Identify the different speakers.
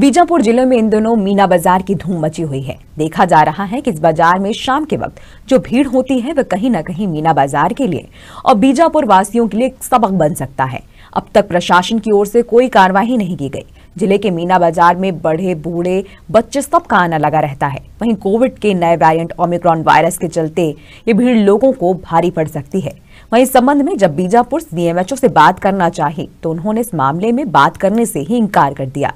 Speaker 1: बीजापुर जिले में इन दिनों मीना बाजार की धूम मची हुई है देखा जा रहा है कि इस बाजार में शाम के वक्त जो भीड़ होती है वह कहीं न कहीं मीना बाजार के लिए और बीजापुर वासियों के लिए सबक बन सकता है अब तक प्रशासन की ओर से कोई कार्रवाई नहीं की गई जिले के मीना बाजार में बड़े बूढ़े बच्चे सब का आना लगा रहता है वहीं कोविड के नए वायरंट ओमिक्रॉन वायरस के चलते ये भीड़ लोगों को भारी पड़ सकती है वहीं इस संबंध में जब बीजापुर डीएमएचओ से बात करना चाहिए तो उन्होंने इस मामले में बात करने से ही इनकार कर दिया